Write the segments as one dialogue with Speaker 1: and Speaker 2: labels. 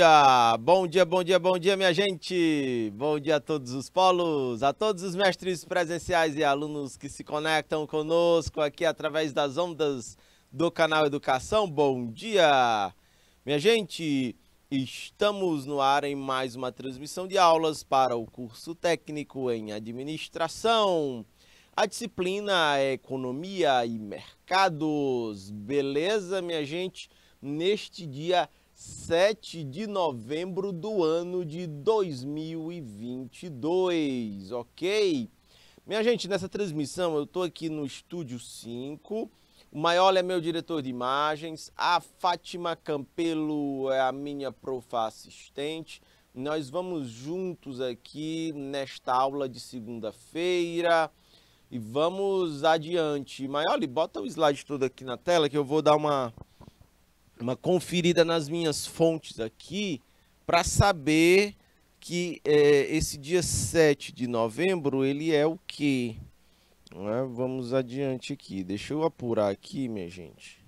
Speaker 1: dia, bom dia, bom dia, bom dia, minha gente. Bom dia a todos os polos, a todos os mestres presenciais e alunos que se conectam conosco aqui através das ondas do canal Educação. Bom dia, minha gente. Estamos no ar em mais uma transmissão de aulas para o curso técnico em administração. A disciplina é Economia e Mercados. Beleza, minha gente? Neste dia 7 de novembro do ano de 2022, ok? Minha gente, nessa transmissão eu estou aqui no estúdio 5. O Maiola é meu diretor de imagens, a Fátima Campelo é a minha profa assistente. Nós vamos juntos aqui nesta aula de segunda-feira e vamos adiante. Maioli, bota o slide todo aqui na tela que eu vou dar uma uma conferida nas minhas fontes aqui para saber que é, esse dia 7 de novembro ele é o que? É? Né, vamos adiante aqui. Deixa eu apurar aqui, minha gente.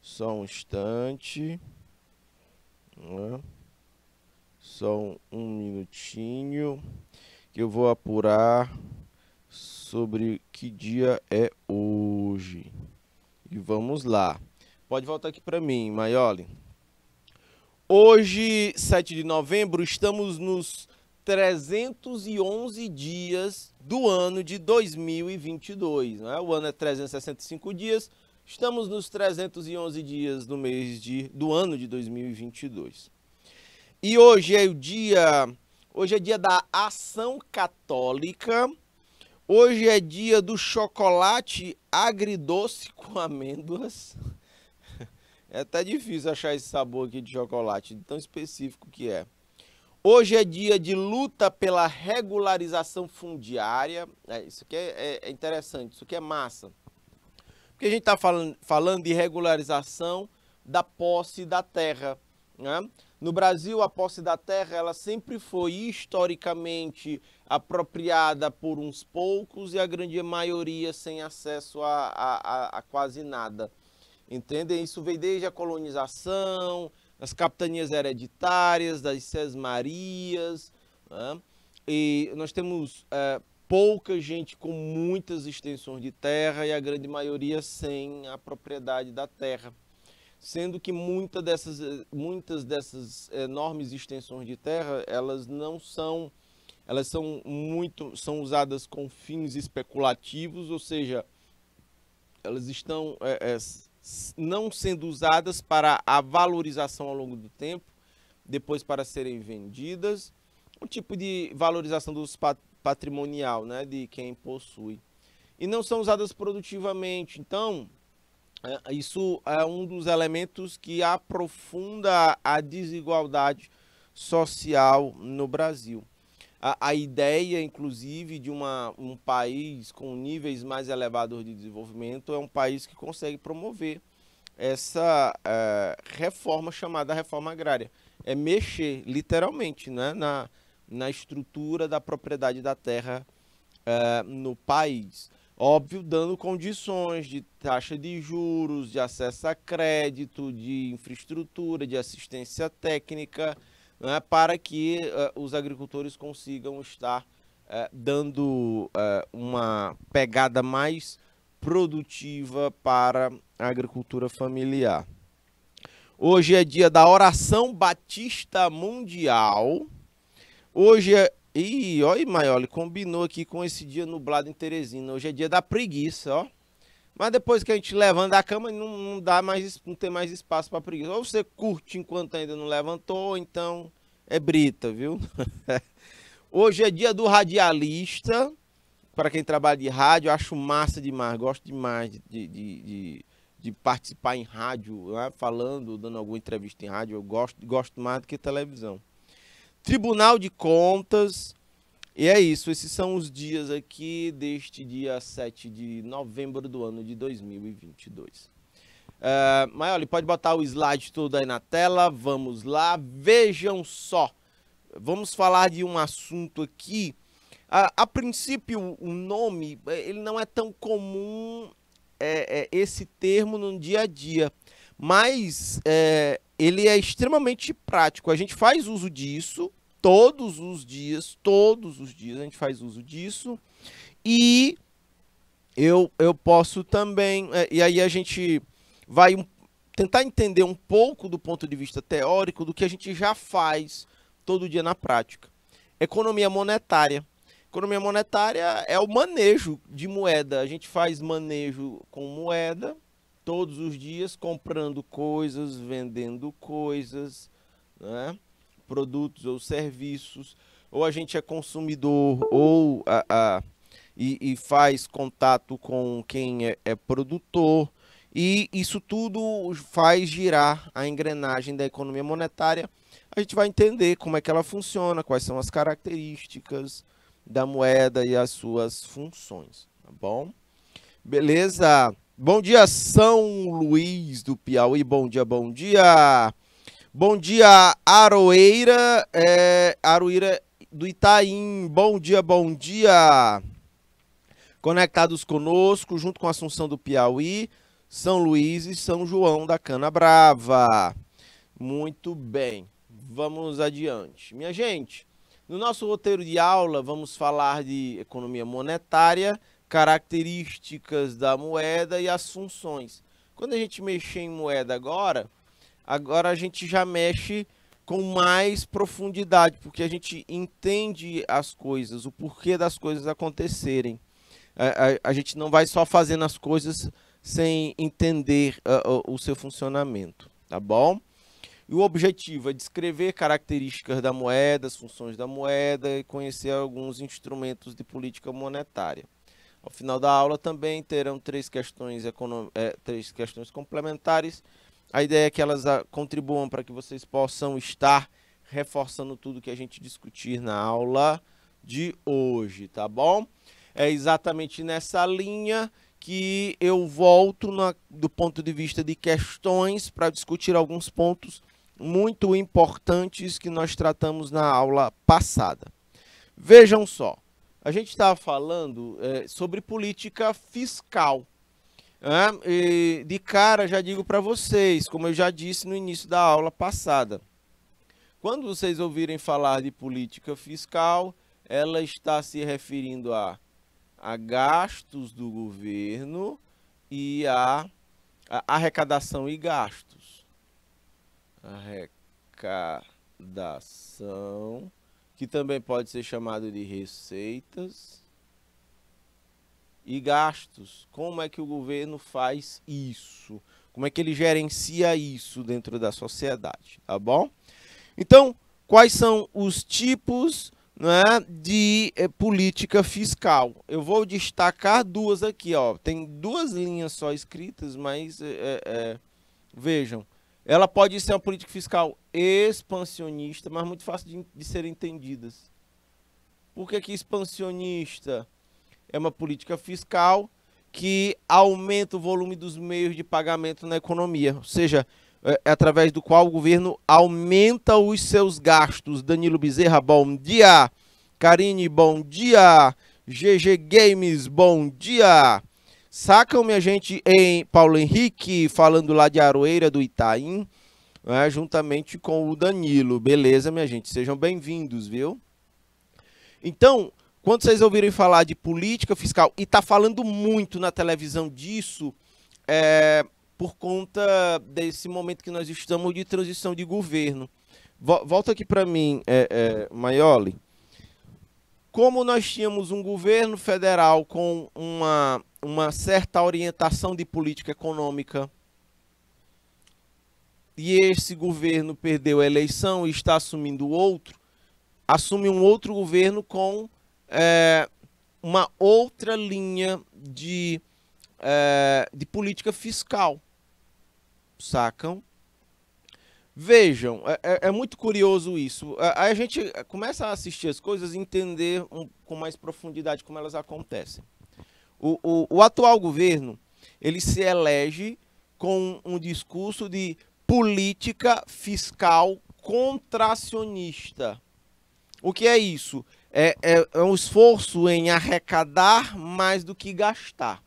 Speaker 1: Só um instante. É? Só um, um minutinho. Que eu vou apurar sobre que dia é hoje. E vamos lá. Pode voltar aqui para mim, Maioli. Hoje, 7 de novembro, estamos nos 311 dias do ano de 2022. Né? O ano é 365 dias, estamos nos 311 dias do mês de, do ano de 2022. E hoje é o dia, hoje é dia da Ação Católica. Hoje é dia do chocolate agridoce com amêndoas. É até difícil achar esse sabor aqui de chocolate, tão específico que é. Hoje é dia de luta pela regularização fundiária. É, isso aqui é, é, é interessante, isso aqui é massa. Porque a gente está falando, falando de regularização da posse da terra. Né? No Brasil, a posse da terra ela sempre foi historicamente apropriada por uns poucos e a grande maioria sem acesso a, a, a, a quase nada entendem? Isso vem desde a colonização, as capitanias hereditárias, das sesmarias, né? e nós temos é, pouca gente com muitas extensões de terra e a grande maioria sem a propriedade da terra. Sendo que muita dessas, é, muitas dessas enormes extensões de terra, elas não são, elas são muito, são usadas com fins especulativos, ou seja, elas estão é, é não sendo usadas para a valorização ao longo do tempo, depois para serem vendidas, um tipo de valorização dos patrimonial, né, de quem possui. E não são usadas produtivamente. Então, é, isso é um dos elementos que aprofunda a desigualdade social no Brasil a, a, ideia, inclusive, de uma, um país com níveis mais elevados de desenvolvimento é um país que consegue promover essa uh, reforma chamada reforma agrária. É mexer, literalmente, né, na, na estrutura da propriedade da terra uh, no país. Óbvio, dando condições de taxa de juros, de acesso a crédito, de infraestrutura, de assistência técnica né, para que uh, os agricultores consigam estar uh, dando uh, uma pegada mais produtiva para a agricultura familiar. Hoje é dia da oração batista mundial. Hoje é. Ih, olha, Maioli, combinou aqui com esse dia nublado em Teresina. Hoje é dia da preguiça, ó. Mas depois que a gente levanta da cama, não, não dá mais, não tem mais espaço para preguiça. Ou você curte enquanto ainda não levantou, ou então é brita, viu? Hoje é dia do radialista. Para quem trabalha de rádio, acho massa demais, gosto demais de, de, de, de participar em rádio, né? falando, dando alguma entrevista em rádio, eu gosto, gosto mais do que televisão. Tribunal de Contas. E é isso, esses são os dias aqui deste dia 7 de novembro do ano de 2022. Uh, ah, Maioli, pode botar o slide todo aí na tela. Vamos lá. Vejam só. Vamos falar de um assunto aqui. Uh, a princípio, o nome ele não é tão comum é, é, esse termo no dia a dia, mas é, ele é extremamente prático. A gente faz uso disso todos os dias, todos os dias a gente faz uso disso e eu, eu posso também. É, e aí a gente vai um, tentar entender um pouco do ponto de vista teórico do que a gente já faz todo dia na prática. Economia monetária. Economia monetária é o manejo de moeda. A gente faz manejo com moeda todos os dias, comprando coisas, vendendo coisas, né? produtos ou serviços. Ou a gente é consumidor ou a, a, e, e, faz contato com quem é, é produtor. E isso tudo faz girar a engrenagem da economia monetária. A gente vai entender como é que ela funciona, quais são as características da moeda e as suas funções, tá bom? Beleza? Bom dia, São Luís do Piauí. Bom dia, bom dia. Bom dia, Aroeira. É, Aroeira do Itaim. Bom dia, bom dia. Conectados conosco, junto com a Assunção do Piauí. São Luís e São João da Cana Brava. Muito bem, vamos adiante. Minha gente, no nosso roteiro de aula vamos falar de economia monetária, características da moeda e as funções. Quando a gente mexer em moeda agora, agora a gente já mexe com mais profundidade, porque a gente entende as coisas, o porquê das coisas acontecerem. A, a, a gente não vai só fazendo as coisas sem entender uh, o seu funcionamento, tá bom? E o objetivo é descrever características da moeda, as funções da moeda e conhecer alguns instrumentos de política monetária. Ao final da aula também terão três questões, econom... é, três questões complementares. A ideia é que elas ah, contribuam para que vocês possam estar reforçando tudo que a gente discutir na aula de hoje, tá bom? É exatamente nessa linha que eu volto na, do ponto de vista de questões para discutir alguns pontos muito importantes que nós tratamos na aula passada. Vejam só, a gente estava falando é, sobre política fiscal. É, de cara, já digo para vocês, como eu já disse no início da aula passada, quando vocês ouvirem falar de política fiscal, ela está se referindo a a gastos do governo e a, a arrecadação e gastos. Arrecadação, que também pode ser chamado de receitas e gastos. Como é que o governo faz isso? Como é que ele gerencia isso dentro da sociedade, tá bom? Então, quais são os tipos né, de é, política fiscal. Eu vou destacar duas aqui, ó. Tem duas linhas só escritas, mas é, é, vejam. Ela pode ser uma política fiscal expansionista, mas muito fácil de, de ser entendidas. Por que, que expansionista é uma política fiscal que aumenta o volume dos meios de pagamento na economia? Ou seja, é, é, através do qual o governo aumenta os seus gastos. Danilo Bezerra, bom dia. Karine, bom dia. GG Games, bom dia. Sacam minha gente em Paulo Henrique, falando lá de Aroeira do Itaim, né, juntamente com o Danilo. Beleza, minha gente? Sejam bem-vindos, viu? Então, quando vocês ouvirem falar de política fiscal, e tá falando muito na televisão disso, é, por conta desse momento que nós estamos de transição de governo. Volta aqui para mim, é, é, Maioli. Como nós tínhamos um governo federal com uma, uma certa orientação de política econômica, e esse governo perdeu a eleição e está assumindo outro, assume um outro governo com é, uma outra linha de, é, de política fiscal sacam? Vejam, é, é, é, muito curioso isso. Aí a gente começa a assistir as coisas e entender um, com mais profundidade como elas acontecem. O, o, o atual governo, ele se elege com um discurso de política fiscal contracionista. O que é isso? É, é, é, um esforço em arrecadar mais do que gastar.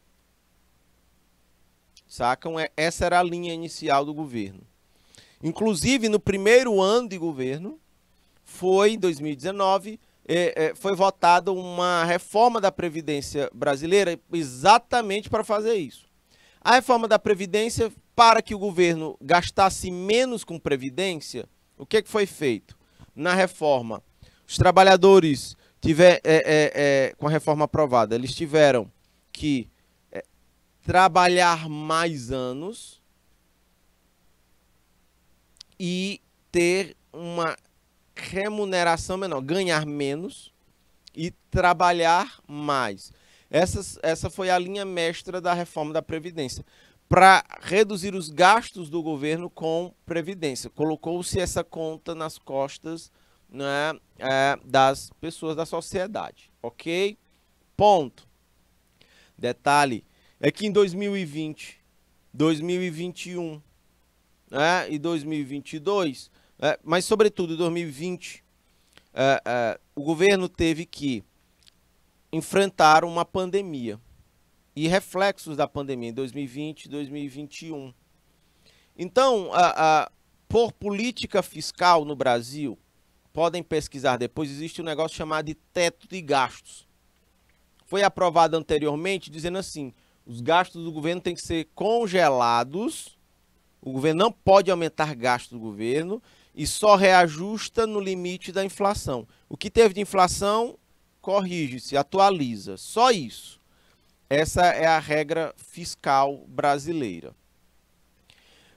Speaker 1: Sacam? É, essa era a linha inicial do governo. Inclusive, no primeiro ano de governo, foi, em 2019, é, é, foi votada uma reforma da Previdência brasileira exatamente para fazer isso. A reforma da Previdência, para que o governo gastasse menos com Previdência, o que, que foi feito? Na reforma, os trabalhadores tiver, é, é, é, com a reforma aprovada, eles tiveram que trabalhar mais anos e ter uma remuneração menor, ganhar menos e trabalhar mais. Essa, essa foi a linha mestra da reforma da Previdência, para reduzir os gastos do governo com Previdência. Colocou-se essa conta nas costas né, é, das pessoas da sociedade, ok? Ponto. Detalhe, é que em 2020, 2021 né, e 2022, é, né, mas sobretudo em 2020, é, é, o governo teve que enfrentar uma pandemia e reflexos da pandemia em 2020 e 2021. Então, a, a, por política fiscal no Brasil, podem pesquisar depois, existe um negócio chamado de teto de gastos. Foi aprovado anteriormente dizendo assim, os gastos do governo têm que ser congelados. O governo não pode aumentar gastos do governo e só reajusta no limite da inflação. O que teve de inflação, corrige-se, atualiza. Só isso. Essa é a regra fiscal brasileira.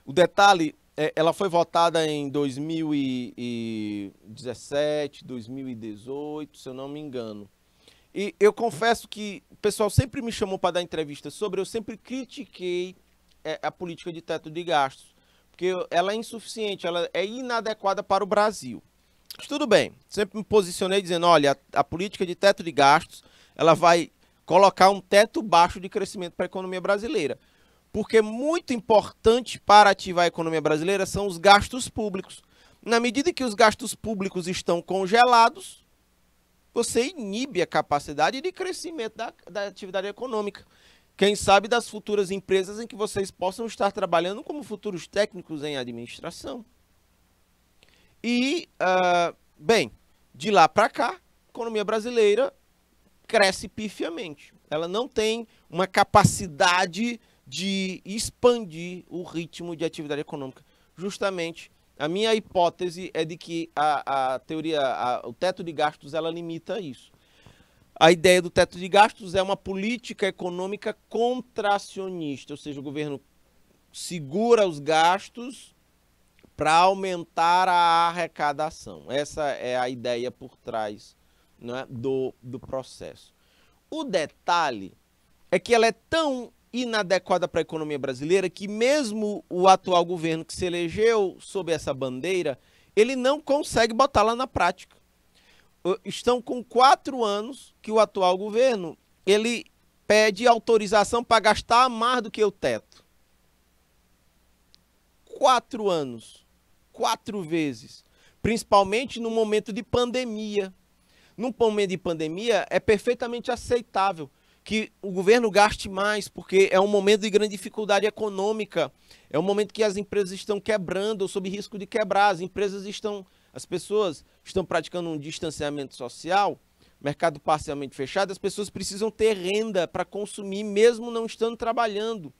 Speaker 1: O detalhe, é, ela foi votada em 2017, 2018, se eu não me engano. E eu confesso que o pessoal sempre me chamou para dar entrevista sobre, eu sempre critiquei é, a política de teto de gastos, porque ela é insuficiente, ela é inadequada para o Brasil. Mas tudo bem, sempre me posicionei dizendo, olha, a, a política de teto de gastos, ela vai colocar um teto baixo de crescimento para a economia brasileira. Porque muito importante para ativar a economia brasileira são os gastos públicos. Na medida que os gastos públicos estão congelados, você inibe a capacidade de crescimento da, da atividade econômica. Quem sabe das futuras empresas em que vocês possam estar trabalhando como futuros técnicos em administração. E, uh, bem, de lá para cá, a economia brasileira cresce pifiamente. Ela não tem uma capacidade de expandir o ritmo de atividade econômica, justamente a minha hipótese é de que a, a teoria, a, o teto de gastos, ela limita isso. A ideia do teto de gastos é uma política econômica contracionista, ou seja, o governo segura os gastos para aumentar a arrecadação. Essa é a ideia por trás né, do, do processo. O detalhe é que ela é tão inadequada para a economia brasileira que mesmo o atual governo que se elegeu sob essa bandeira, ele não consegue botá-la na prática. Estão com quatro anos que o atual governo ele pede autorização para gastar mais do que o teto. Quatro anos. Quatro vezes. Principalmente no momento de pandemia. Num momento de pandemia, é perfeitamente aceitável que o governo gaste mais, porque é um momento de grande dificuldade econômica, é um momento que as empresas estão quebrando ou sob risco de quebrar, as empresas estão, as pessoas estão praticando um distanciamento social, mercado parcialmente fechado, as pessoas precisam ter renda para consumir, mesmo não estando trabalhando.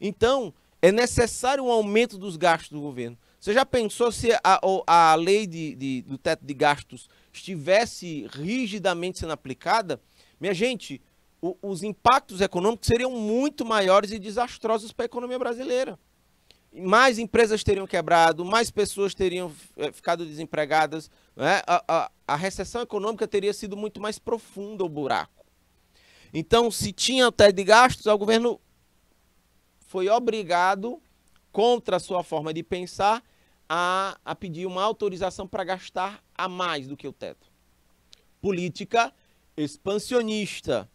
Speaker 1: Então, é necessário um aumento dos gastos do governo. Você já pensou se a, a lei de, de, do teto de gastos estivesse rigidamente sendo aplicada? Minha gente, o, os impactos econômicos seriam muito maiores e desastrosos para a economia brasileira. Mais empresas teriam quebrado, mais pessoas teriam eh, ficado desempregadas, né? a, a, a recessão econômica teria sido muito mais profunda o buraco. Então, se tinha até de gastos, o governo foi obrigado, contra a sua forma de pensar, a, a pedir uma autorização para gastar a mais do que o teto. Política expansionista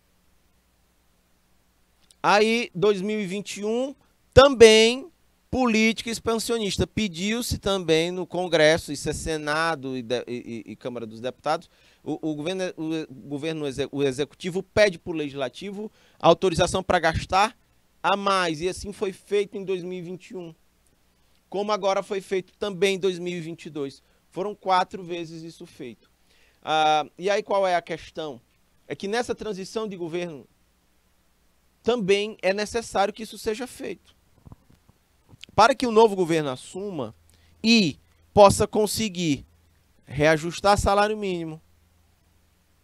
Speaker 1: Aí, 2021, também política expansionista. Pediu-se também no Congresso, isso é Senado e, de, e, e Câmara dos Deputados, o, o, governo, o, governo, o executivo pede para o legislativo autorização para gastar a mais. E assim foi feito em 2021. Como agora foi feito também em 2022. Foram quatro vezes isso feito. Ah, e aí qual é a questão? É que nessa transição de governo também é necessário que isso seja feito. Para que o novo governo assuma e possa conseguir reajustar salário mínimo,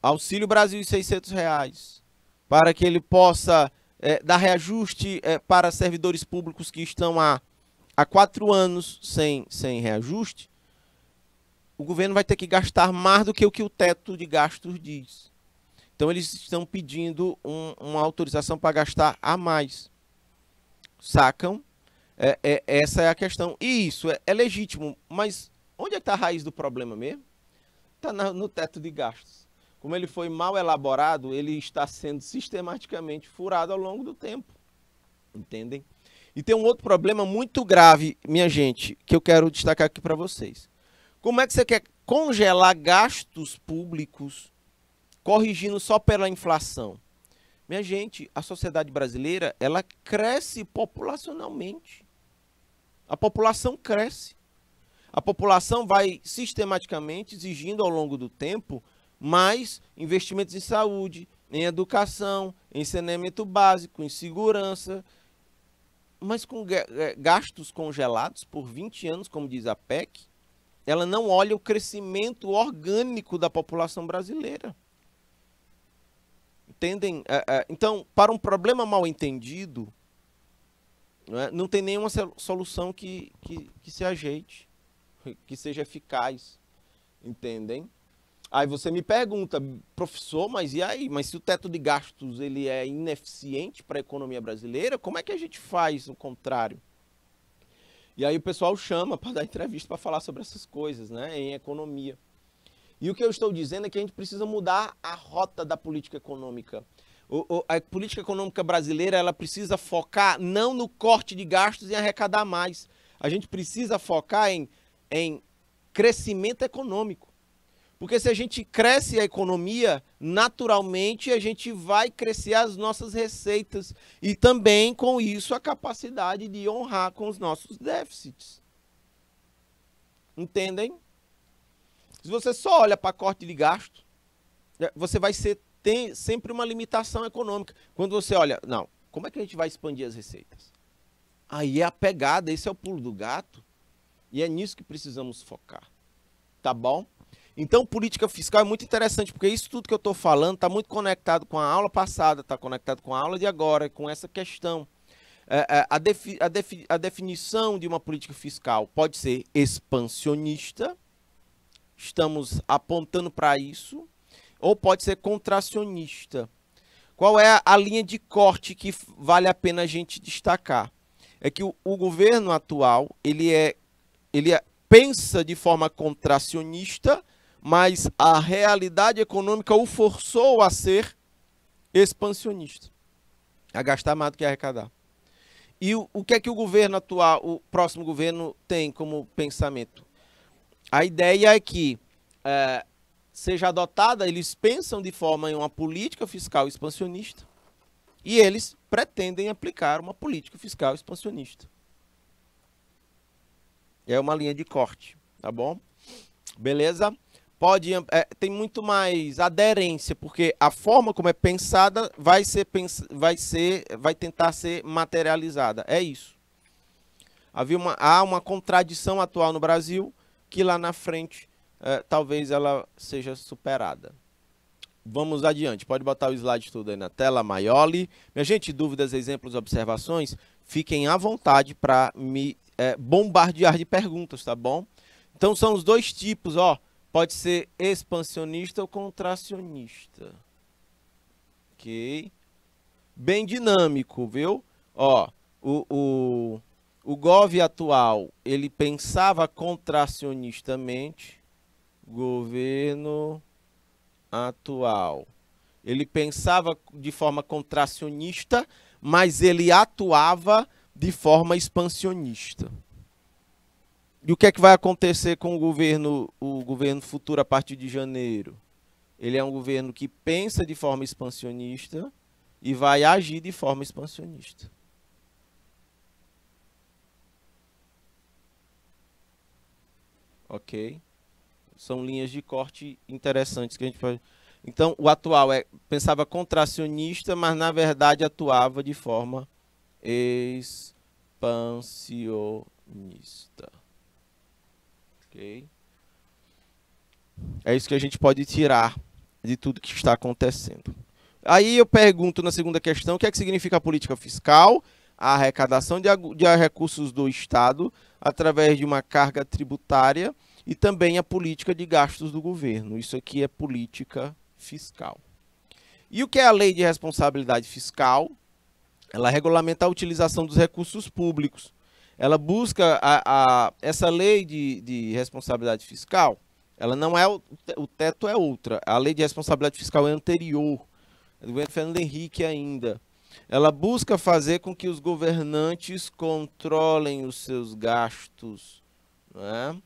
Speaker 1: Auxílio Brasil e 600 reais, para que ele possa é, dar reajuste é, para servidores públicos que estão há, há quatro anos sem, sem reajuste, o governo vai ter que gastar mais do que o que o teto de gastos diz. Então eles estão pedindo um, uma autorização para gastar a mais. Sacam? É, é, essa é a questão. E isso é, é legítimo, mas onde é está a raiz do problema mesmo? Está no teto de gastos. Como ele foi mal elaborado, ele está sendo sistematicamente furado ao longo do tempo. Entendem? E tem um outro problema muito grave, minha gente, que eu quero destacar aqui para vocês. Como é que você quer congelar gastos públicos corrigindo só pela inflação. Minha gente, a sociedade brasileira, ela cresce populacionalmente. A população cresce. A população vai sistematicamente exigindo ao longo do tempo mais investimentos em saúde, em educação, em saneamento básico, em segurança, mas com gastos congelados por 20 anos, como diz a PEC, ela não olha o crescimento orgânico da população brasileira tendem. É, é, então, para um problema mal entendido, não, é, não tem nenhuma solução que, que, que se ajeite, que seja eficaz. Entendem? Aí você me pergunta, professor, mas e aí? Mas se o teto de gastos ele é ineficiente para a economia brasileira, como é que a gente faz o contrário? E aí o pessoal chama para dar entrevista para falar sobre essas coisas, né, em economia. E o que eu estou dizendo é que a gente precisa mudar a rota da política econômica. O, o, a política econômica brasileira ela precisa focar não no corte de gastos e arrecadar mais. A gente precisa focar em, em crescimento econômico. Porque se a gente cresce a economia, naturalmente a gente vai crescer as nossas receitas e também com isso a capacidade de honrar com os nossos déficits. Entendem? Se você só olha para corte de gasto, né, você vai ser, tem sempre uma limitação econômica. Quando você olha, não, como é que a gente vai expandir as receitas? Aí é a pegada, esse é o pulo do gato. E é nisso que precisamos focar. Tá bom? Então, política fiscal é muito interessante, porque isso tudo que eu estou falando está muito conectado com a aula passada, está conectado com a aula de agora, com essa questão. É, é, a, defi a, defi a definição de uma política fiscal pode ser expansionista estamos apontando para isso, ou pode ser contracionista. Qual é a linha de corte que vale a pena a gente destacar? É que o, o governo atual, ele é ele é, pensa de forma contracionista, mas a realidade econômica o forçou a ser expansionista, a gastar mais do que arrecadar. E o, o que é que o governo atual, o próximo governo tem como pensamento? A ideia é que é, seja adotada, eles pensam de forma em uma política fiscal expansionista e eles pretendem aplicar uma política fiscal expansionista. É uma linha de corte, tá bom? Beleza? Pode, é, tem muito mais aderência, porque a forma como é pensada vai ser, vai ser, vai tentar ser materializada. É isso. Havia uma, há uma contradição atual no Brasil que lá na frente é, talvez ela seja superada. Vamos adiante, pode botar o slide tudo aí na tela, Maioli. Minha gente, dúvidas, exemplos, observações, fiquem à vontade para me eh, bombardear de perguntas, tá bom? Então são os dois tipos, ó. Pode ser expansionista ou contracionista. Ok? Bem dinâmico, viu? Ó, o, o o Gov atual, ele pensava contracionistamente, governo atual. Ele pensava de forma contracionista, mas ele atuava de forma expansionista. E o que é que vai acontecer com o governo, o governo futuro a partir de janeiro? Ele é um governo que pensa de forma expansionista e vai agir de forma expansionista. ok? São linhas de corte interessantes que a gente faz. Então, o atual é pensava contracionista, mas na verdade atuava de forma expansionista. Ok? É isso que a gente pode tirar de tudo que está acontecendo. Aí eu pergunto na segunda questão, o que é que significa a política fiscal? A arrecadação de, de recursos do Estado através de uma carga tributária e também a política de gastos do governo. Isso aqui é política fiscal. E o que é a lei de responsabilidade fiscal? Ela regulamenta a utilização dos recursos públicos. Ela busca a, a essa lei de, de responsabilidade fiscal. Ela não é o, o teto é outra. A lei de responsabilidade fiscal é anterior. do governo Fernando Henrique ainda ela busca fazer com que os governantes controlem os seus gastos. Né?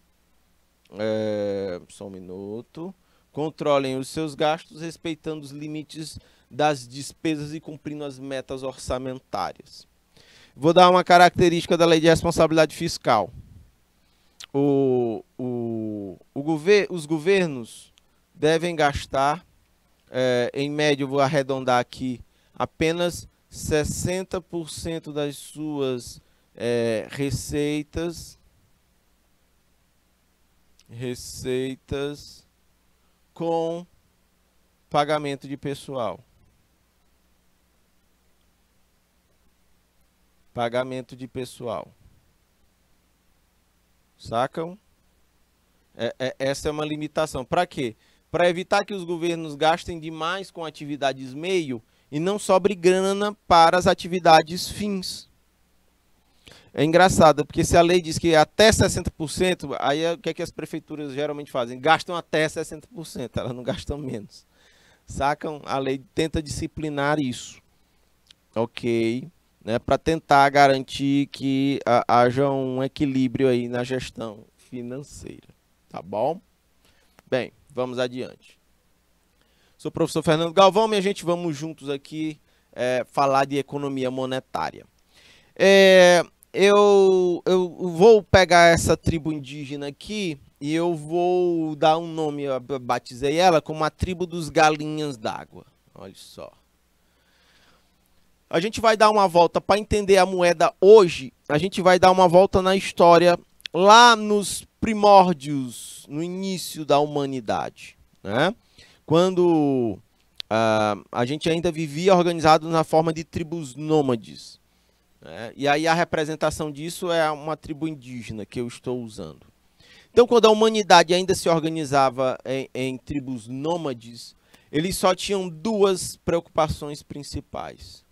Speaker 1: É, só um minuto. Controlem os seus gastos, respeitando os limites das despesas e cumprindo as metas orçamentárias. Vou dar uma característica da lei de responsabilidade fiscal. O, o, o gover os governos devem gastar, é, em média, eu vou arredondar aqui, apenas 60% das suas é, receitas receitas com pagamento de pessoal. Pagamento de pessoal. Sacam? É, é, essa é uma limitação. Para quê? Para evitar que os governos gastem demais com atividades meio e não sobre grana para as atividades fins. É engraçado, porque se a lei diz que até 60%, aí é o que, é que as prefeituras geralmente fazem? Gastam até 60%, elas não gastam menos. Sacam? A lei tenta disciplinar isso. Ok? Né? Para tentar garantir que haja um equilíbrio aí na gestão financeira. Tá bom? Bem, vamos adiante. Sou o professor Fernando Galvão e a gente vamos juntos aqui é, falar de economia monetária. É, eu, eu vou pegar essa tribo indígena aqui e eu vou dar um nome, eu batizei ela como a tribo dos galinhas d'água. Olha só. A gente vai dar uma volta para entender a moeda hoje. A gente vai dar uma volta na história lá nos primórdios, no início da humanidade, né? quando uh, a gente ainda vivia organizado na forma de tribos nômades. Né? E aí a representação disso é uma tribo indígena que eu estou usando. Então, quando a humanidade ainda se organizava em, em tribos nômades, eles só tinham duas preocupações principais: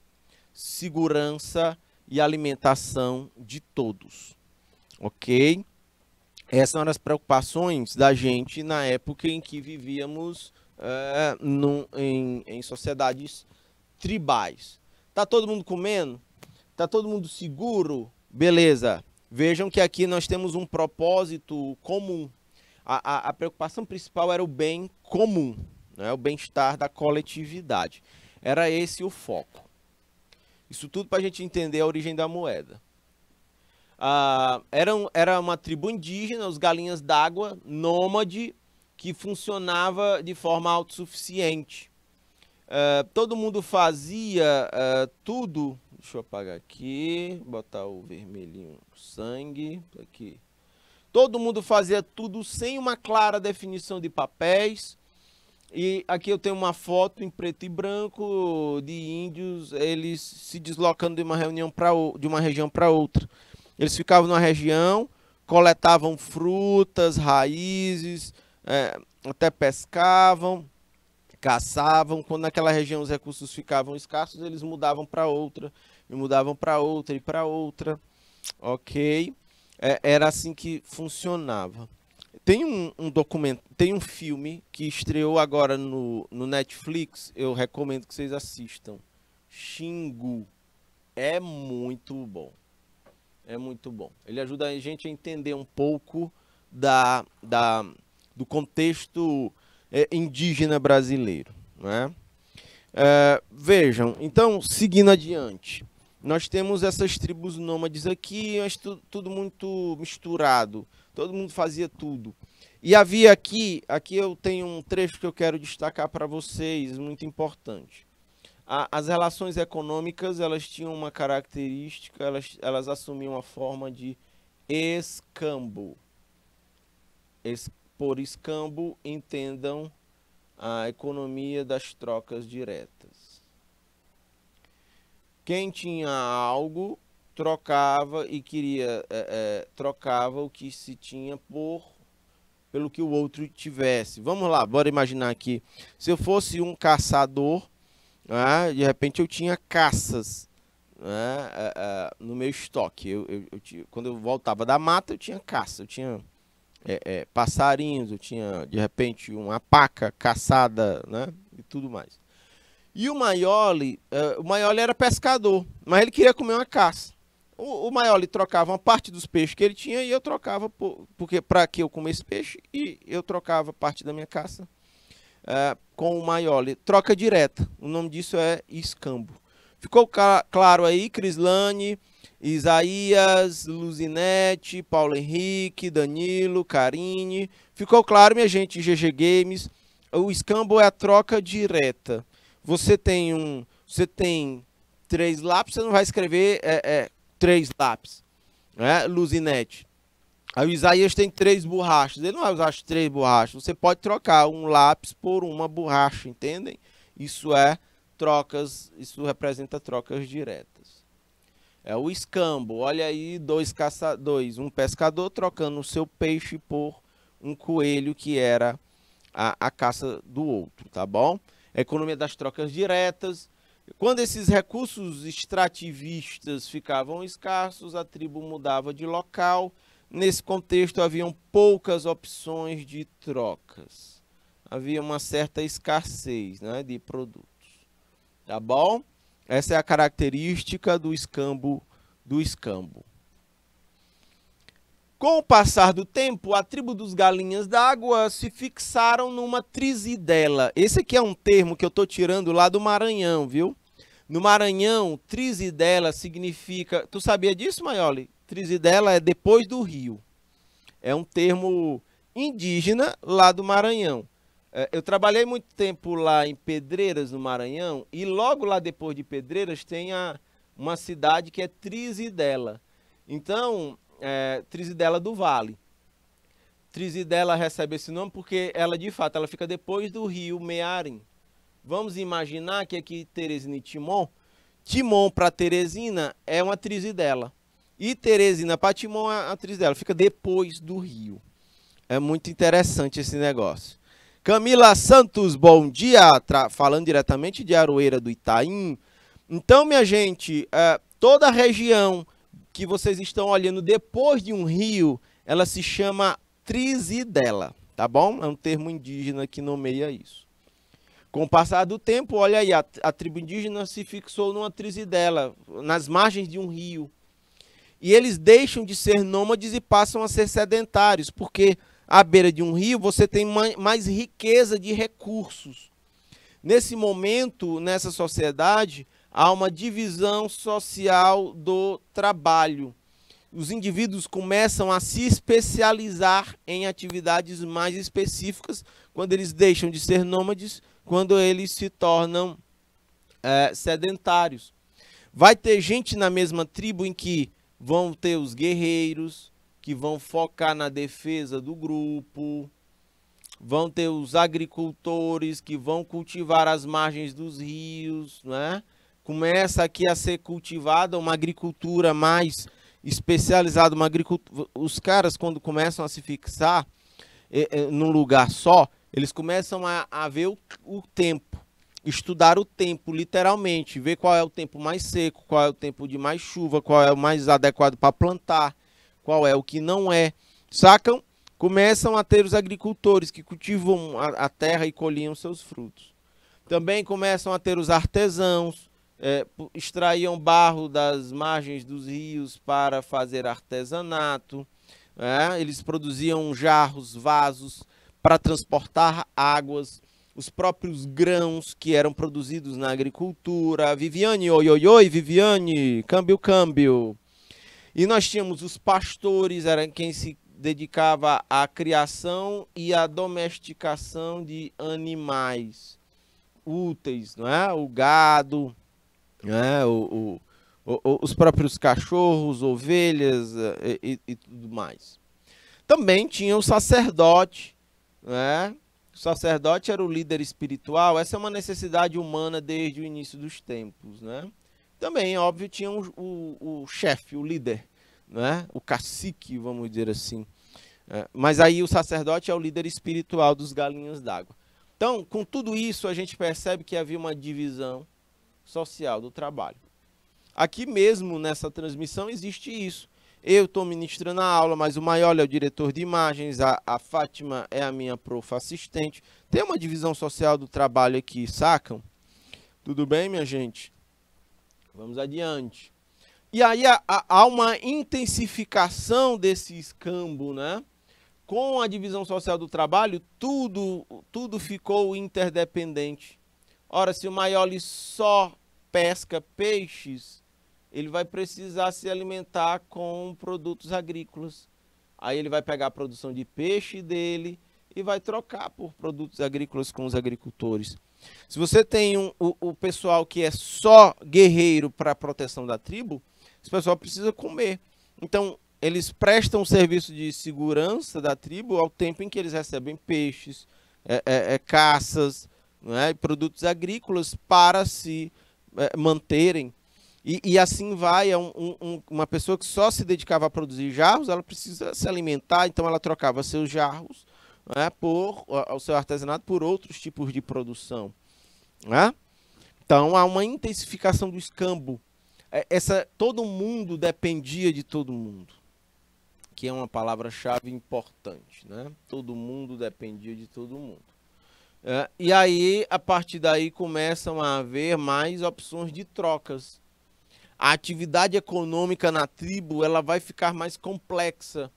Speaker 1: segurança e alimentação de todos. Ok? Essas eram as preocupações da gente na época em que vivíamos é, em, em sociedades tribais. Tá todo mundo comendo? Tá todo mundo seguro? Beleza. Vejam que aqui nós temos um propósito comum. A, a, a preocupação principal era o bem comum, né? o bem-estar da coletividade. Era esse o foco. Isso tudo para a gente entender a origem da moeda. Ah, era, era uma tribo indígena, os galinhas d'água, nômade, que funcionava de forma autossuficiente. Uh, todo mundo fazia uh, tudo. Deixa eu apagar aqui, botar o vermelhinho sangue aqui. Todo mundo fazia tudo sem uma clara definição de papéis. E aqui eu tenho uma foto em preto e branco de índios, eles se deslocando de uma reunião para de uma região para outra. Eles ficavam numa região, coletavam frutas, raízes, é, até pescavam, caçavam. Quando naquela região os recursos ficavam escassos, eles mudavam para outra, e mudavam para outra e para outra. Ok? É, era assim que funcionava. Tem um, um, documento, tem um filme que estreou agora no, no Netflix. Eu recomendo que vocês assistam. Xingu é muito bom. É muito bom. Ele ajuda a gente a entender um pouco da, da do contexto é, indígena brasileiro. Né? É, vejam, então, seguindo adiante, nós temos essas tribos nômades aqui, mas tudo, tudo muito misturado, todo mundo fazia tudo. E havia aqui, aqui eu tenho um trecho que eu quero destacar para vocês, muito importante. A, as relações econômicas, elas tinham uma característica, elas, elas assumiam uma forma de escambo. Es, por escambo entendam a economia das trocas diretas. Quem tinha algo trocava e queria é, é, trocava o que se tinha por pelo que o outro tivesse. Vamos lá, bora imaginar aqui. Se eu fosse um caçador, né, de repente eu tinha caças né, é, é, no meu estoque. Eu, eu, eu, quando eu voltava da mata, eu tinha caça, eu tinha é, é, passarinhos, eu tinha de repente uma paca caçada, né? E tudo mais. E o Maioli, uh, é, o Maioli era pescador, mas ele queria comer uma caça. O, o Maioli trocava uma parte dos peixes que ele tinha e eu trocava, por, porque para que eu comesse peixe, e eu trocava parte da minha caça uh, com o Maioli. Troca direta, o nome disso é escambo. Ficou claro aí, Crislane, Isaías, Luzinete, Paulo Henrique, Danilo, Karine. Ficou claro, minha gente, GG Games. O escambo é a troca direta. Você tem um, você tem três lápis, você não vai escrever é, é, três lápis, né? Luzinete. Aí o Isaías tem três borrachas. Ele não vai usar as três borrachas. Você pode trocar um lápis por uma borracha, entendem? Isso é trocas, isso representa trocas diretas. É o escambo. Olha aí dois caçadores, um pescador trocando o seu peixe por um coelho que era a, a caça do outro, tá bom? economia das trocas diretas. Quando esses recursos extrativistas ficavam escassos, a tribo mudava de local. Nesse contexto, haviam poucas opções de trocas. Havia uma certa escassez né, de produtos. Tá bom? Essa é a característica do escambo do escambo. Com o passar do tempo, a tribo dos galinhas d'água se fixaram numa trizidela. Esse aqui é um termo que eu estou tirando lá do Maranhão, viu? No Maranhão, trizidela significa... Tu sabia disso, Maioli? Trizidela é depois do rio. É um termo indígena lá do Maranhão. É, eu trabalhei muito tempo lá em Pedreiras, no Maranhão, e logo lá depois de Pedreiras tem a, uma cidade que é Trizidela. Então, é, Trizidela do Vale. Trizidela recebe esse nome porque ela, de fato, ela fica depois do rio Mearim. Vamos imaginar que aqui Teresina e Timon, Timon para Teresina é uma Trizidela. E Teresina para Timon é a Trizidela, fica depois do rio. É muito interessante esse negócio. Camila Santos, bom dia, falando diretamente de Aroeira do Itaim. Então, minha gente, é, toda a região que vocês estão olhando depois de um rio, ela se chama Trizidela, tá bom? É um termo indígena que nomeia isso. Com o passar do tempo, olha aí, a, a tribo indígena se fixou numa trizidela, nas margens de um rio. E eles deixam de ser nômades e passam a ser sedentários, porque à beira de um rio, você tem mais riqueza de recursos. Nesse momento, nessa sociedade, há uma divisão social do trabalho. Os indivíduos começam a se especializar em atividades mais específicas quando eles deixam de ser nômades, quando eles se tornam é, sedentários. Vai ter gente na mesma tribo em que vão ter os guerreiros, que vão focar na defesa do grupo. Vão ter os agricultores que vão cultivar as margens dos rios, né? Começa aqui a ser cultivada uma agricultura mais especializada, uma agricultura. Os caras quando começam a se fixar eh, eh, num lugar só, eles começam a, a ver o, o tempo estudar o tempo, literalmente, ver qual é o tempo mais seco, qual é o tempo de mais chuva, qual é o mais adequado para plantar qual é o que não é, sacam? Começam a ter os agricultores que cultivam a, terra e colhiam seus frutos. Também começam a ter os artesãos, é, extraíam barro das margens dos rios para fazer artesanato. É, eles produziam jarros, vasos para transportar águas, os próprios grãos que eram produzidos na agricultura. Viviane, oi, oi, oi, Viviane, câmbio, câmbio. E nós tínhamos os pastores, era quem se dedicava à criação e à domesticação de animais úteis, não é? O gado, é? O, o, o, os próprios cachorros, ovelhas eh, e, e, tudo mais. Também tinha o sacerdote, né? O sacerdote era o líder espiritual. Essa é uma necessidade humana desde o início dos tempos, né? Também, óbvio, tinha o, o, o chefe, o líder, né? o cacique, vamos dizer assim. É, mas aí o sacerdote é o líder espiritual dos galinhas d'água. Então, com tudo isso, a gente percebe que havia uma divisão social do trabalho. Aqui mesmo, nessa transmissão, existe isso. Eu estou ministrando a aula, mas o Maiola é o diretor de imagens, a, a Fátima é a minha profa assistente. Tem uma divisão social do trabalho aqui, sacam? Tudo bem, minha gente? Vamos adiante. E aí há uma intensificação desse escambo, né? Com a divisão social do trabalho, tudo, tudo ficou interdependente. Ora, se o Maioli só pesca peixes, ele vai precisar se alimentar com produtos agrícolas. Aí ele vai pegar a produção de peixe dele e vai trocar por produtos agrícolas com os agricultores. Se você tem um, o, o pessoal que é só guerreiro para a proteção da tribo, esse pessoal precisa comer. Então, eles prestam serviço de segurança da tribo ao tempo em que eles recebem peixes, é, é, é, caças, né, produtos agrícolas para se é, manterem. E, e, assim vai, é um, um, uma pessoa que só se dedicava a produzir jarros, ela precisa se alimentar, então ela trocava seus jarros né, por, o seu artesanato por outros tipos de produção. Né? Então há uma intensificação do escambo. É, essa, todo mundo dependia de todo mundo, que é uma palavra-chave importante. Né? Todo mundo dependia de todo mundo. É, e aí, a partir daí, começam a haver mais opções de trocas. A atividade econômica na tribo ela vai ficar mais complexa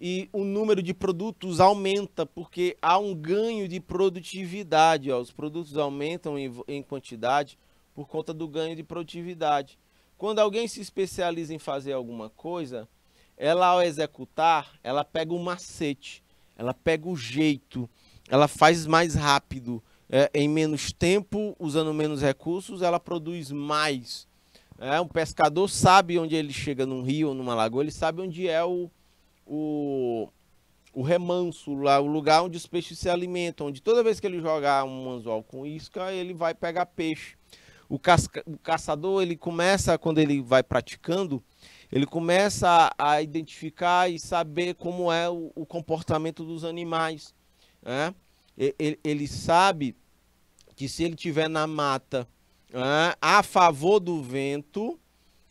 Speaker 1: e o número de produtos aumenta porque há um ganho de produtividade. Ó. Os produtos aumentam em, em quantidade por conta do ganho de produtividade. Quando alguém se especializa em fazer alguma coisa, ela ao executar, ela pega o macete, ela pega o jeito, ela faz mais rápido, é, em menos tempo, usando menos recursos, ela produz mais. É, um pescador sabe onde ele chega num rio ou numa lagoa, ele sabe onde é o, o, o remanso, lá, o lugar onde os peixes se alimentam, onde toda vez que ele jogar um anzol com isca, ele vai pegar peixe. O, casca, o caçador, ele começa, quando ele vai praticando, ele começa a, a identificar e saber como é o, o comportamento dos animais. Né? Ele, ele sabe que se ele tiver na mata né, a favor do vento,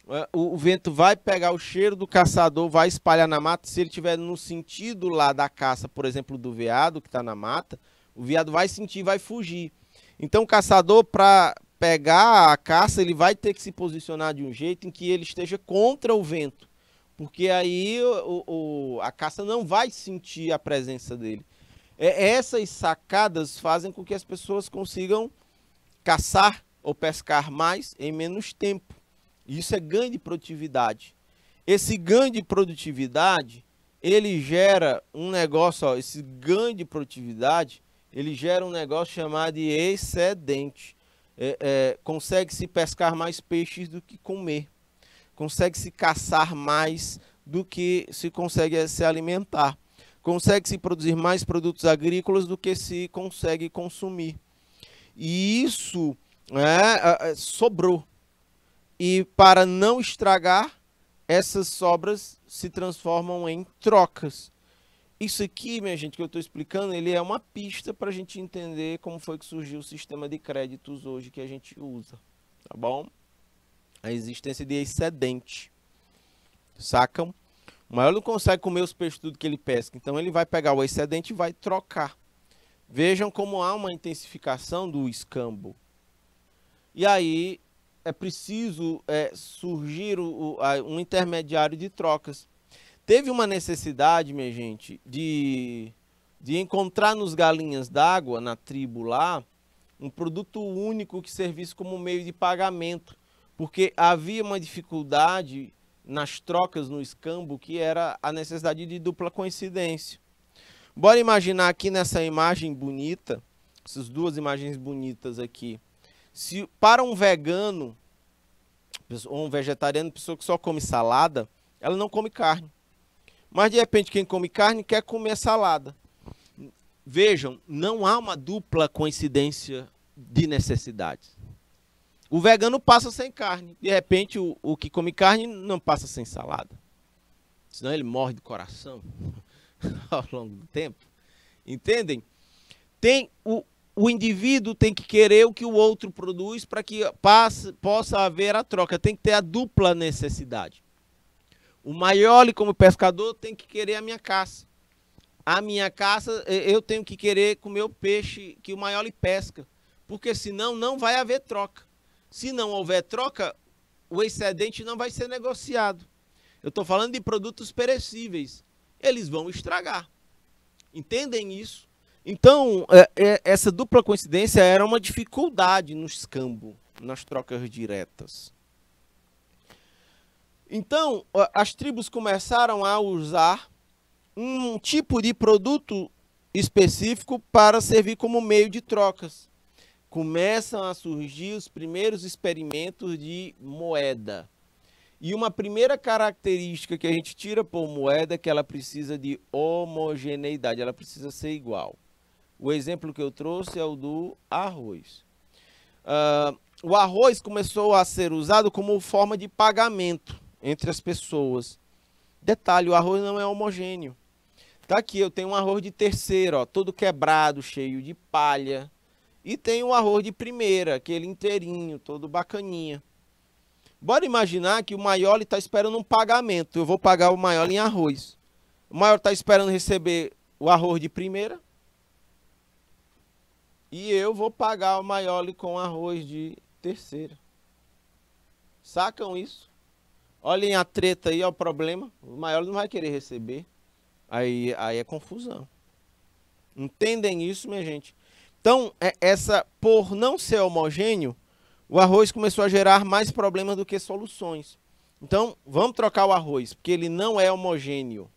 Speaker 1: é, o, o vento vai pegar o cheiro do caçador, vai espalhar na mata. Se ele estiver no sentido lá da caça, por exemplo, do veado que está na mata, o veado vai sentir, vai fugir. Então o caçador, para pegar a caça, ele vai ter que se posicionar de um jeito em que ele esteja contra o vento. Porque aí o, o, a caça não vai sentir a presença dele. É, essas sacadas fazem com que as pessoas consigam caçar ou pescar mais em menos tempo. Isso é ganho de produtividade. Esse ganho de produtividade, ele gera um negócio, ó, esse ganho de produtividade, ele gera um negócio chamado de excedente. É, é, Consegue-se pescar mais peixes do que comer. Consegue-se caçar mais do que se consegue se alimentar. Consegue-se produzir mais produtos agrícolas do que se consegue consumir. E isso né, é, é, sobrou. E para não estragar, essas sobras se transformam em trocas. Isso aqui, minha gente, que eu estou explicando, ele é uma pista para a gente entender como foi que surgiu o sistema de créditos hoje que a gente usa, tá bom? A existência de excedente, sacam? O maior não consegue comer os peixes tudo que ele pesca, então ele vai pegar o excedente e vai trocar. Vejam como há uma intensificação do escambo. E aí é preciso é, surgir o, a, um intermediário de trocas. Teve uma necessidade, minha gente, de, de encontrar nos galinhas d'água, na tribo lá, um produto único que servisse como meio de pagamento, porque havia uma dificuldade nas trocas no escambo que era a necessidade de dupla coincidência. Bora imaginar aqui nessa imagem bonita, essas duas imagens bonitas aqui, se para um vegano ou um vegetariano, pessoa que só come salada, ela não come carne. Mas de repente quem come carne quer comer salada. Vejam, não há uma dupla coincidência de necessidades. O vegano passa sem carne. De repente, o, o que come carne não passa sem salada. Senão ele morre de coração ao longo do tempo. Entendem? Tem o, o indivíduo tem que querer o que o outro produz para que passe, possa haver a troca. Tem que ter a dupla necessidade. O Maioli, como pescador, tem que querer a minha caça. A minha caça, eu tenho que querer comer o peixe que o Maioli pesca. Porque senão não vai haver troca. Se não houver troca, o excedente não vai ser negociado. Eu estou falando de produtos perecíveis. Eles vão estragar. Entendem isso? Então, é, é, essa dupla coincidência era uma dificuldade no escambo, nas trocas diretas. Então, as tribos começaram a usar um tipo de produto específico para servir como meio de trocas. Começam a surgir os primeiros experimentos de moeda. E uma primeira característica que a gente tira por moeda é que ela precisa de homogeneidade, ela precisa ser igual. O exemplo que eu trouxe é o do arroz. Uh, o arroz começou a ser usado como forma de pagamento entre as pessoas. Detalhe, o arroz não é homogêneo. Tá aqui, eu tenho um arroz de terceira, ó, todo quebrado, cheio de palha. E tem um arroz de primeira, aquele inteirinho, todo bacaninha. Bora imaginar que o Maioli está esperando um pagamento. Eu vou pagar o Maioli em arroz. O Maioli está esperando receber o arroz de primeira e eu vou pagar o maiole com arroz de terceira. Sacam isso? Olhem a treta aí, ó, é o problema. O maior não vai querer receber. Aí, aí é confusão. Entendem isso, minha gente? Então, é, essa por não ser homogêneo, o arroz começou a gerar mais problemas do que soluções. Então, vamos trocar o arroz, porque ele não é homogêneo.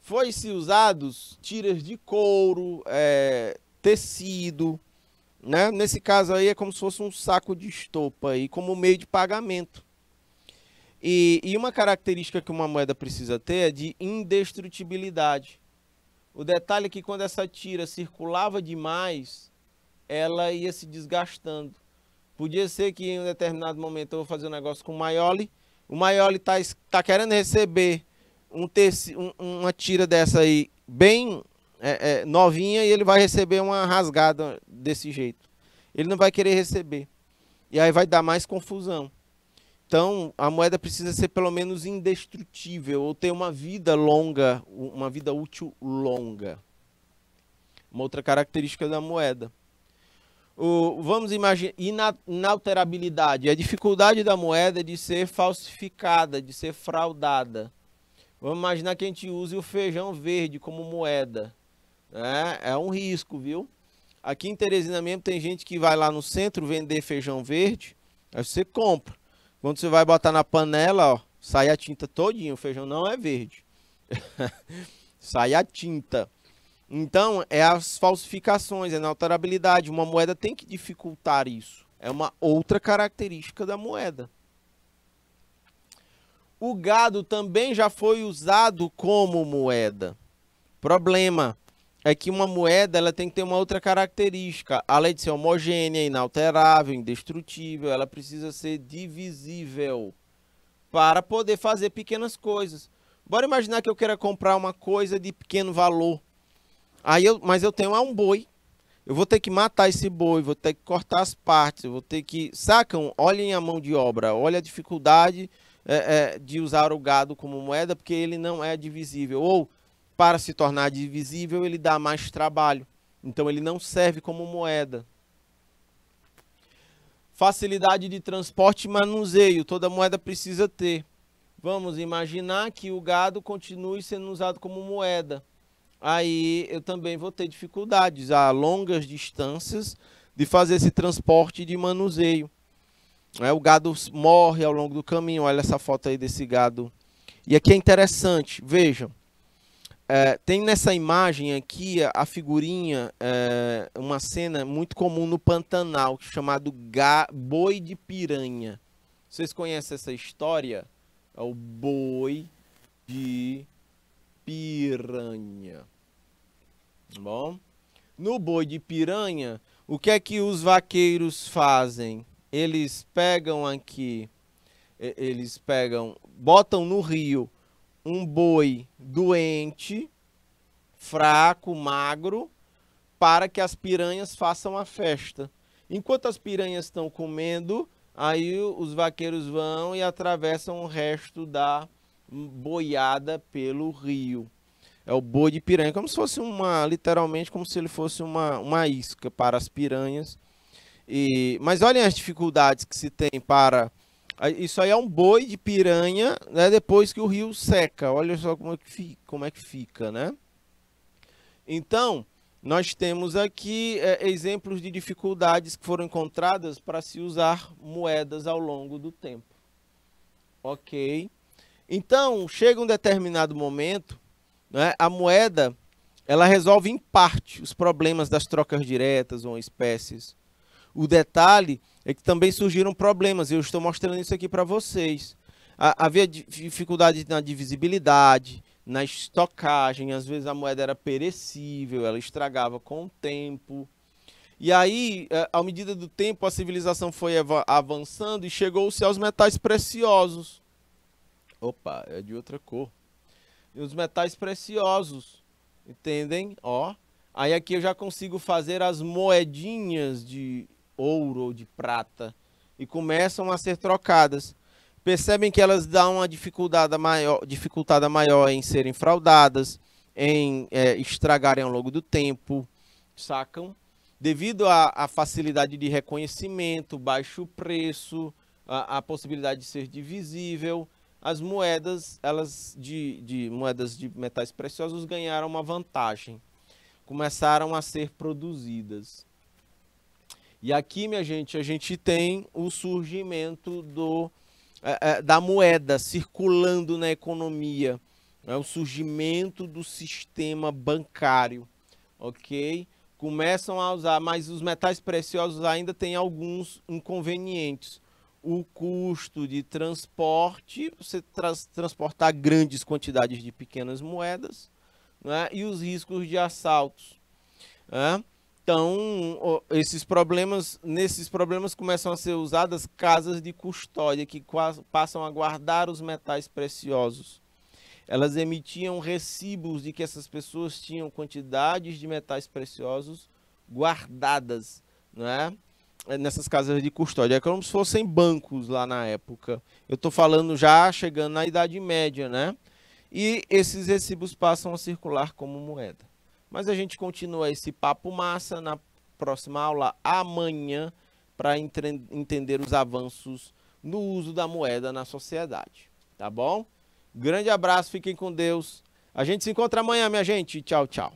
Speaker 1: Foi-se usados tiras de couro, é, tecido, né? Nesse caso aí é como se fosse um saco de estopa aí, como meio de pagamento. E, e uma característica que uma moeda precisa ter é de indestrutibilidade. O detalhe é que quando essa tira circulava demais, ela ia se desgastando. Podia ser que em um determinado momento eu vou fazer um negócio com o Maioli, o Maioli tá está tá querendo receber um um, uma tira dessa aí bem é, é, novinha e ele vai receber uma rasgada desse jeito. Ele não vai querer receber. E aí vai dar mais confusão. Então, a moeda precisa ser pelo menos indestrutível ou ter uma vida longa, uma vida útil longa. Uma outra característica da moeda. O, vamos imaginar inalterabilidade, a dificuldade da moeda é de ser falsificada, de ser fraudada. Vamos imaginar que a gente use o feijão verde como moeda. É, é um risco, viu? Aqui em Teresina mesmo tem gente que vai lá no centro vender feijão verde, aí você compra. Quando você vai botar na panela, ó, sai a tinta todinha, o feijão não é verde. sai a tinta. Então, é as falsificações, é na alterabilidade. Uma moeda tem que dificultar isso. É uma outra característica da moeda. O gado também já foi usado como moeda. Problema é que uma moeda ela tem que ter uma outra característica. Além de ser homogênea, inalterável, indestrutível, ela precisa ser divisível para poder fazer pequenas coisas. Bora imaginar que eu queira comprar uma coisa de pequeno valor. Aí eu, mas eu tenho lá um boi. Eu vou ter que matar esse boi, vou ter que cortar as partes, vou ter que. Sacam? Olhem a mão de obra, olha a dificuldade é, é, de usar o gado como moeda, porque ele não é divisível. Ou para se tornar divisível, ele dá mais trabalho. Então, ele não serve como moeda. Facilidade de transporte e manuseio. Toda moeda precisa ter. Vamos imaginar que o gado continue sendo usado como moeda. Aí eu também vou ter dificuldades a longas distâncias de fazer esse transporte de manuseio. É, o gado morre ao longo do caminho. Olha essa foto aí desse gado. E aqui é interessante, vejam é, tem nessa imagem aqui a figurinha, é, uma cena muito comum no Pantanal, chamado ga, boi de piranha. Vocês conhecem essa história? É o boi de piranha. Bom, no boi de piranha, o que é que os vaqueiros fazem? Eles pegam aqui, eles pegam, botam no rio um boi doente, fraco, magro, para que as piranhas façam a festa. Enquanto as piranhas estão comendo, aí os vaqueiros vão e atravessam o resto da boiada pelo rio. É o boi de piranha, como se fosse uma, literalmente, como se ele fosse uma, uma isca para as piranhas. E, mas olhem as dificuldades que se tem para isso aí é um boi de piranha, né? Depois que o rio seca. Olha só como é que fica, como é que fica né? Então, nós temos aqui é, exemplos de dificuldades que foram encontradas para se usar moedas ao longo do tempo. Ok. Então, chega um determinado momento, né, a moeda ela resolve em parte os problemas das trocas diretas ou espécies. O detalhe é que também surgiram problemas. Eu estou mostrando isso aqui para vocês. Havia dificuldade na divisibilidade, na estocagem. Às vezes a moeda era perecível, ela estragava com o tempo. E aí, é, à medida do tempo, a civilização foi avançando e chegou-se aos metais preciosos. Opa, é de outra cor. E os metais preciosos, entendem? Ó, aí aqui eu já consigo fazer as moedinhas de ouro ou de prata e começam a ser trocadas. Percebem que elas dão uma dificuldade maior, dificultada maior em serem fraudadas, em é, estragarem ao longo do tempo, sacam? Devido à facilidade de reconhecimento, baixo preço, a, a, possibilidade de ser divisível, as moedas, elas de, de moedas de metais preciosos ganharam uma vantagem, começaram a ser produzidas. E aqui, minha gente, a gente tem o surgimento do, é, é, da moeda circulando na economia, é o surgimento do sistema bancário, ok? Começam a usar, mas os metais preciosos ainda têm alguns inconvenientes. O custo de transporte, você transportar grandes quantidades de pequenas moedas, né? e os riscos de assaltos. Né? Então, esses problemas, nesses problemas começam a ser usadas casas de custódia que passam a guardar os metais preciosos. Elas emitiam recibos de que essas pessoas tinham quantidades de metais preciosos guardadas, não é? é nessas casas de custódia. É como se fossem bancos lá na época. Eu estou falando já chegando na Idade Média, né? E esses recibos passam a circular como moeda. Mas a gente continua esse papo massa na próxima aula amanhã para entre... entender os avanços no uso da moeda na sociedade. Tá bom? Grande abraço, fiquem com Deus. A gente se encontra amanhã, minha gente. Tchau, tchau.